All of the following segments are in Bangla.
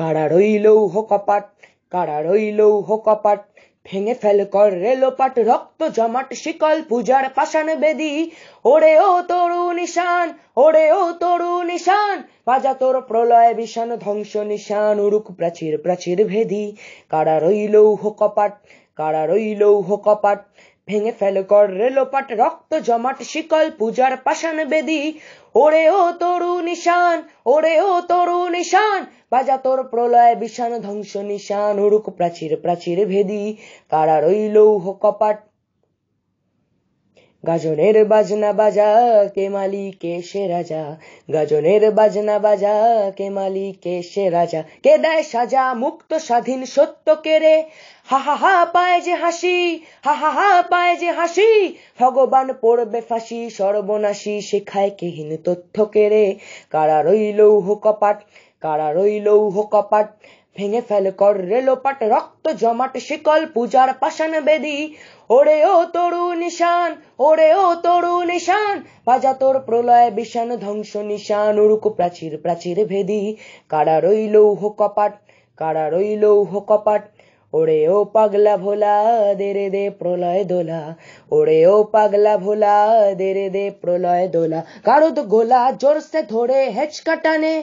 কারা রইলৌ কপাট কারা রইলৌ কপাট ভেঙে ফেল কর রেলোপাট রক্ত জমাট শিকল পূজার পাশান বেদি ওরে ও তরু নিশান ওরে ও তরু নিশান বাজা তোর প্রলয় বিশান ধ্বংস নিশান উড়ুক প্রাচীর প্রাচীর ভেদি কারা রইল কপাট কারা রইল কপাট ভেঙে ফেল কর রেলোপাট রক্ত জমাট শিকল পূজার পাশান বেদি ওরে ও তরু নিশান ওরে ও তরু নিশান বাজা তোর প্রলয় বিষাণ ধ্বংস নিশান উড়ুক প্রাচীর প্রাচীর ভেদি কারা রইল কপাট গাজনের বাজনা বাজা কে মালি কে সে রাজা গাজনের বাজনা বাজা কে মালি কে সে রাজা কে দেয় সাজা মুক্ত স্বাধীন সত্য কেরে হা হা পায় যে হাসি হা হা পায় যে হাসি ভগবান পড়বে ফাঁসি সর্বনাশী শেখায় কেহীন তথ্য কেরে কারা রইল লৌহ কপাট কারা রইল লৌহ কপাট ভেঙে ফেল কর রেলোপাট রক্ত জমাট শিকল পূজার পাশান বেদি ওরে ও তরু নিশান ওরে ও তরু নিশান বাজা তোর প্রলয় বিষান ধ্বংস নিশান উড়ুক প্রাচীর প্রাচীর ভেদি কারা রইল কপাট কারা রইল কপাট ওরে ও পাগলা ভোলা দেরে দে প্রলয় দোলা ওরে ও পাগলা ভোলা দেরে দে প্রলয় দোলা কারো গোলা জোরসে ধরে হেঁচকাটানে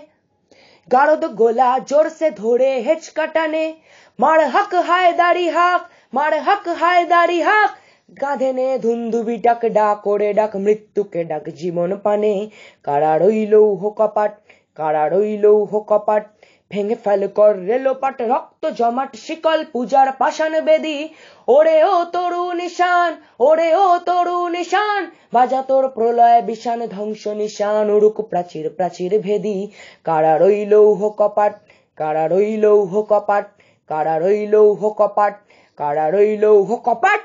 গারদ গোলা জোরসে ধরে হেচকাটানে মার হক হায় দাড়ি হাক মার হক হায় দাড়ি হাক গাঁধে নে ধুন্দুবি ডাক ডাক করে ডাক মৃত্যুকে ডাক জীবন পানে কারা রইল কপাট কারা রইল কপাট ভেঙে ফেল কর রেলোপাট রক্ত জমাট শিকল পূজার পাশান বেদি ওরে ও তরু নিশান ওরে ও তরু নিশান বাজা তোর প্রলয় বিশান ধ্বংস নিশান উরুক প্রাচীর প্রাচীর ভেদি কারা রইল লৌহ কপাট কারা রইল লৌহ কপাট কারা রইল লৌহ কপাট কারা রইল লৌহ কপাট